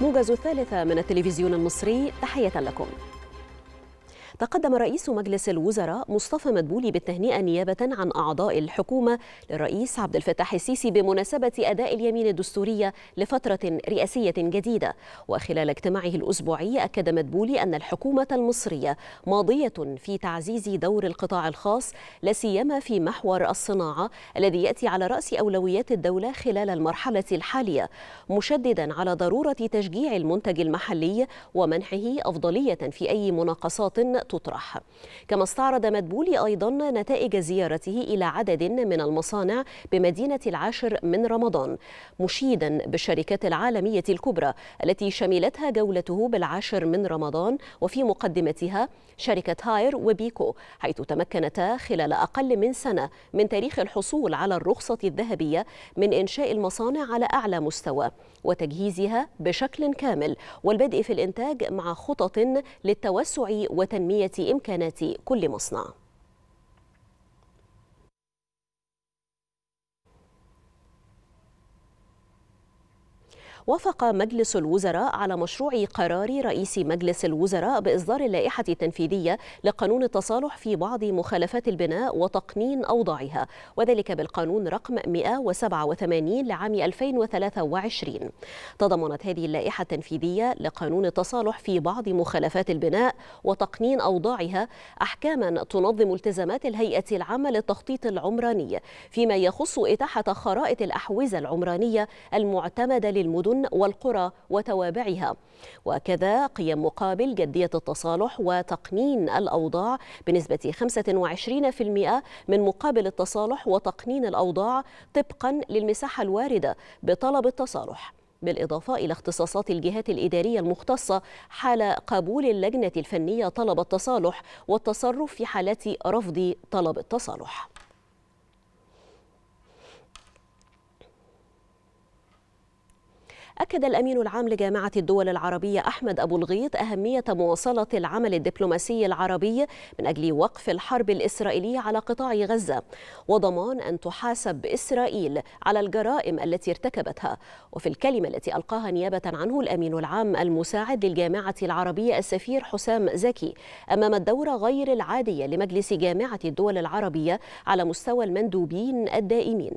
موجز الثالثة من التلفزيون المصري تحية لكم تقدم رئيس مجلس الوزراء مصطفى مدبولي بالتهنئة نيابة عن أعضاء الحكومة للرئيس عبد الفتاح السيسي بمناسبة أداء اليمين الدستورية لفترة رئاسية جديدة وخلال اجتماعه الأسبوعي أكد مدبولي أن الحكومة المصرية ماضية في تعزيز دور القطاع الخاص لا سيما في محور الصناعة الذي يأتي على رأس أولويات الدولة خلال المرحلة الحالية مشددا على ضرورة تشجيع المنتج المحلي ومنحه أفضلية في أي مناقصات تطرح كما استعرض مدبولي أيضا نتائج زيارته إلى عدد من المصانع بمدينة العاشر من رمضان مشيدا بالشركات العالمية الكبرى التي شملتها جولته بالعاشر من رمضان وفي مقدمتها شركة هاير وبيكو حيث تمكنتا خلال أقل من سنة من تاريخ الحصول على الرخصة الذهبية من إنشاء المصانع على أعلى مستوى وتجهيزها بشكل كامل والبدء في الإنتاج مع خطط للتوسع وتنمية تنمية إمكانات كل مصنع وافق مجلس الوزراء على مشروع قرار رئيس مجلس الوزراء بإصدار اللائحة التنفيذية لقانون التصالح في بعض مخالفات البناء وتقنين أوضاعها وذلك بالقانون رقم 187 لعام 2023 تضمنت هذه اللائحة التنفيذية لقانون التصالح في بعض مخالفات البناء وتقنين أوضاعها أحكاما تنظم التزامات الهيئة العامة للتخطيط العمراني فيما يخص إتاحة خرائط الأحوزة العمرانية المعتمدة للمدن المدن والقرى وتوابعها وكذا قيم مقابل جدية التصالح وتقنين الأوضاع بنسبة 25% من مقابل التصالح وتقنين الأوضاع طبقا للمساحة الواردة بطلب التصالح بالإضافة إلى اختصاصات الجهات الإدارية المختصة حال قبول اللجنة الفنية طلب التصالح والتصرف في حالات رفض طلب التصالح أكد الأمين العام لجامعة الدول العربية أحمد أبو الغيط أهمية مواصلة العمل الدبلوماسي العربي من أجل وقف الحرب الإسرائيلية على قطاع غزة وضمان أن تحاسب إسرائيل على الجرائم التي ارتكبتها وفي الكلمة التي ألقاها نيابة عنه الأمين العام المساعد للجامعة العربية السفير حسام زكي أمام الدورة غير العادية لمجلس جامعة الدول العربية على مستوى المندوبين الدائمين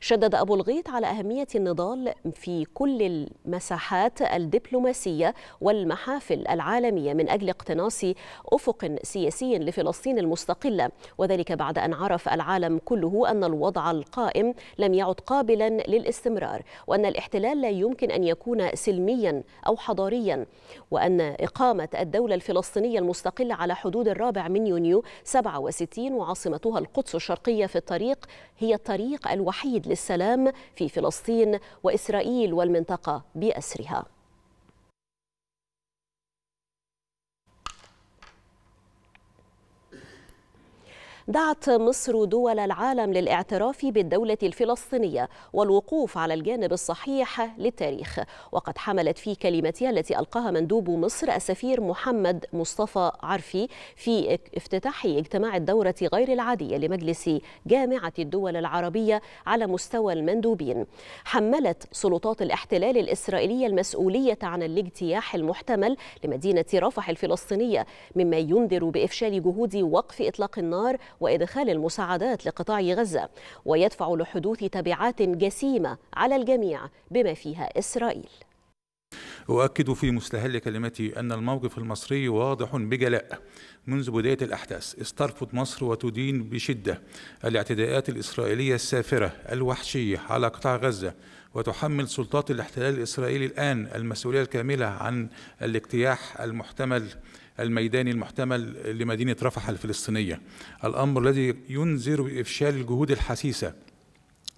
شدد أبو الغيط على أهمية النضال في كل المساحات الدبلوماسية والمحافل العالمية من أجل اقتناص أفق سياسي لفلسطين المستقلة وذلك بعد أن عرف العالم كله أن الوضع القائم لم يعد قابلا للاستمرار وأن الاحتلال لا يمكن أن يكون سلميا أو حضاريا وأن إقامة الدولة الفلسطينية المستقلة على حدود الرابع من يونيو 67 وعاصمتها القدس الشرقية في الطريق هي الطريق الوحيد الوحيد للسلام في فلسطين وإسرائيل والمنطقة بأسرها دعت مصر دول العالم للاعتراف بالدولة الفلسطينية والوقوف على الجانب الصحيح للتاريخ وقد حملت في كلمتها التي ألقاها مندوب مصر السفير محمد مصطفى عرفي في افتتاح اجتماع الدورة غير العادية لمجلس جامعة الدول العربية على مستوى المندوبين حملت سلطات الاحتلال الإسرائيلية المسؤولية عن الاجتياح المحتمل لمدينة رفح الفلسطينية مما ينذر بإفشال جهود وقف إطلاق النار وإدخال المساعدات لقطاع غزة ويدفع لحدوث تبعات جسيمة على الجميع بما فيها إسرائيل أؤكد في مستهل كلمتي أن الموقف المصري واضح بجلاء منذ بداية الأحداث استرفض مصر وتدين بشدة الاعتداءات الإسرائيلية السافرة الوحشية على قطاع غزة وتحمل سلطات الاحتلال الإسرائيلي الآن المسؤولية الكاملة عن الاجتياح المحتمل الميداني المحتمل لمدينة رفح الفلسطينية الأمر الذي ينذر بإفشال الجهود الحثيثة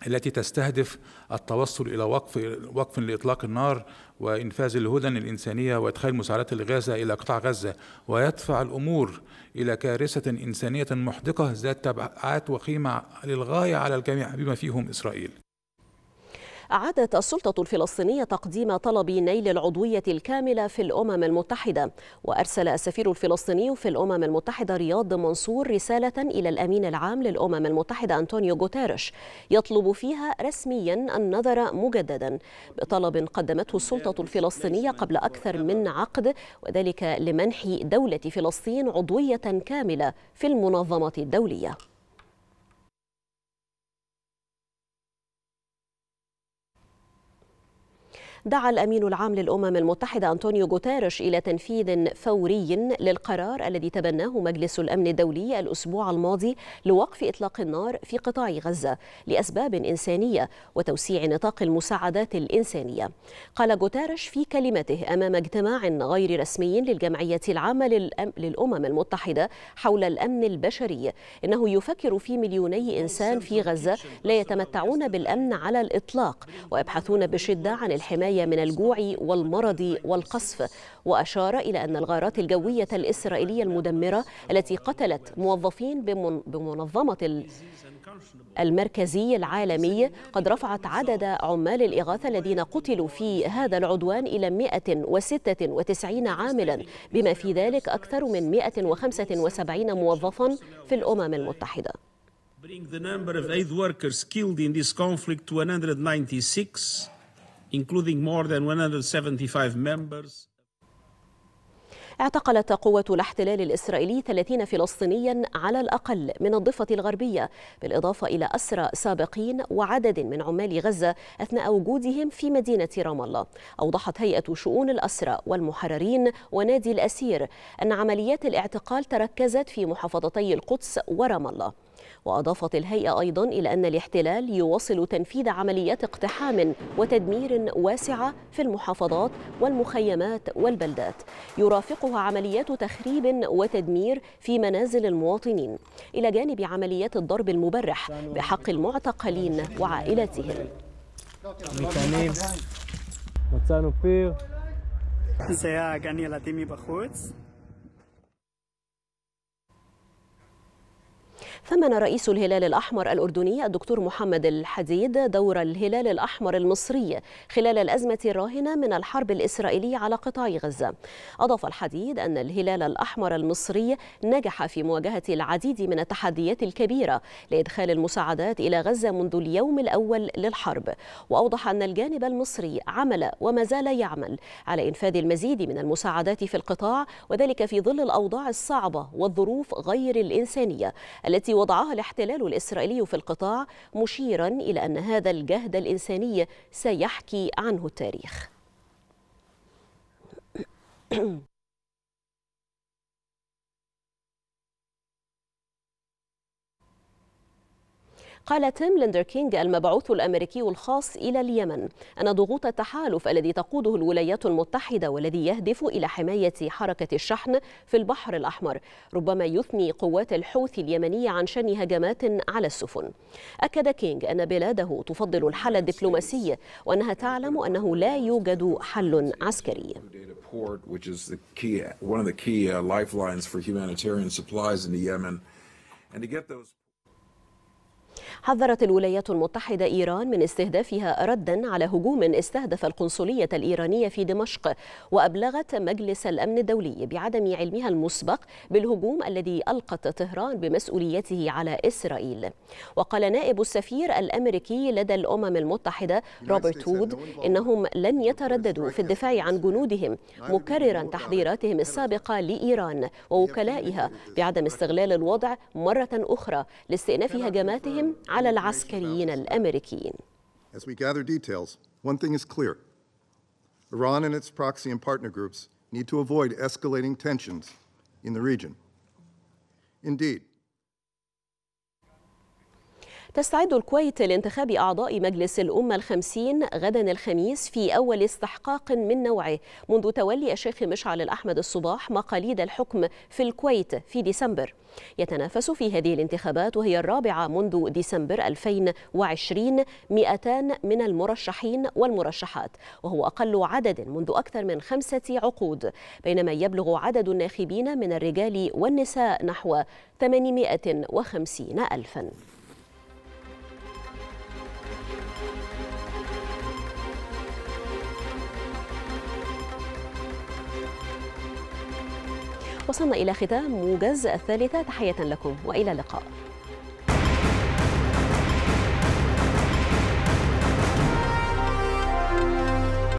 التي تستهدف التوصل إلى وقف وقف لإطلاق النار وإنفاذ الهدن الإنسانية وإدخال مساعدات الغازة إلى قطاع غزة ويدفع الأمور إلى كارثة إنسانية محدقة ذات تبعات وخيمة للغاية على الجميع بما فيهم إسرائيل أعادت السلطة الفلسطينية تقديم طلب نيل العضوية الكاملة في الأمم المتحدة وأرسل السفير الفلسطيني في الأمم المتحدة رياض منصور رسالة إلى الأمين العام للأمم المتحدة أنطونيو غوتيريش يطلب فيها رسميا النظر مجددا بطلب قدمته السلطة الفلسطينية قبل أكثر من عقد وذلك لمنح دولة فلسطين عضوية كاملة في المنظمة الدولية دعا الأمين العام للأمم المتحدة أنطونيو غوتيريش إلى تنفيذ فوري للقرار الذي تبناه مجلس الأمن الدولي الأسبوع الماضي لوقف إطلاق النار في قطاع غزة لأسباب إنسانية وتوسيع نطاق المساعدات الإنسانية قال غوتيريش في كلمته أمام اجتماع غير رسمي للجمعية العامة للأمم المتحدة حول الأمن البشري إنه يفكر في مليوني إنسان في غزة لا يتمتعون بالأمن على الإطلاق ويبحثون بشدة عن الحماية الحماية من الجوع والمرض والقصف وأشار إلى أن الغارات الجوية الإسرائيلية المدمرة التي قتلت موظفين بمنظمة المركزي العالمي قد رفعت عدد عمال الإغاثة الذين قتلوا في هذا العدوان إلى 196 عاملا بما في ذلك أكثر من 175 موظفا في الأمم المتحدة bring the number of aid workers killed in this conflict to 196 including more than 175 members. اعتقلت قوة الاحتلال الإسرائيلي 30 فلسطينيا على الأقل من الضفة الغربية بالإضافة إلى أسرى سابقين وعدد من عمال غزة أثناء وجودهم في مدينة رام الله أوضحت هيئة شؤون الأسرى والمحررين ونادي الأسير أن عمليات الاعتقال تركزت في محافظتي القدس ورام الله وأضافت الهيئة أيضا إلى أن الاحتلال يواصل تنفيذ عمليات اقتحام وتدمير واسعة في المحافظات والمخيمات والبلدات يرافقها عمليات تخريب وتدمير في منازل المواطنين إلى جانب عمليات الضرب المبرح بحق المعتقلين وعائلاتهم ثمن رئيس الهلال الأحمر الأردني الدكتور محمد الحديد دور الهلال الأحمر المصري خلال الأزمة الراهنة من الحرب الإسرائيلية على قطاع غزة أضاف الحديد أن الهلال الأحمر المصري نجح في مواجهة العديد من التحديات الكبيرة لإدخال المساعدات إلى غزة منذ اليوم الأول للحرب وأوضح أن الجانب المصري عمل وما زال يعمل على إنفاذ المزيد من المساعدات في القطاع وذلك في ظل الأوضاع الصعبة والظروف غير الإنسانية التي التي وضعها الاحتلال الإسرائيلي في القطاع مشيرا إلى أن هذا الجهد الإنساني سيحكي عنه التاريخ قال تيم ليندر كينج المبعوث الأمريكي الخاص إلى اليمن أن ضغوط التحالف الذي تقوده الولايات المتحدة والذي يهدف إلى حماية حركة الشحن في البحر الأحمر ربما يثني قوات الحوثي اليمنية عن شن هجمات على السفن أكد كينج أن بلاده تفضل الحل الدبلوماسي وأنها تعلم أنه لا يوجد حل عسكري which is the key, one of the key uh, lifelines for humanitarian supplies into Yemen, and to get those. حذرت الولايات المتحدة إيران من استهدافها ردا على هجوم استهدف القنصلية الإيرانية في دمشق وأبلغت مجلس الأمن الدولي بعدم علمها المسبق بالهجوم الذي ألقت طهران بمسؤوليته على إسرائيل وقال نائب السفير الأمريكي لدى الأمم المتحدة روبرت وود إنهم لن يترددوا في الدفاع عن جنودهم مكررا تحذيراتهم السابقة لإيران ووكلائها بعدم استغلال الوضع مرة أخرى لاستئناف هجماتهم على العسكريين الأمريكيين. As we gather details, one thing is clear. Iran and its proxy and partner groups need to avoid escalating tensions in the region. Indeed, تستعد الكويت لانتخاب أعضاء مجلس الأمة الخمسين غدا الخميس في أول استحقاق من نوعه منذ تولي الشيخ مشعل الأحمد الصباح مقاليد الحكم في الكويت في ديسمبر يتنافس في هذه الانتخابات وهي الرابعة منذ ديسمبر 2020 200 من المرشحين والمرشحات وهو أقل عدد منذ أكثر من خمسة عقود بينما يبلغ عدد الناخبين من الرجال والنساء نحو 850 ألفاً وصلنا إلى ختام موجز الثالثة تحية لكم وإلى اللقاء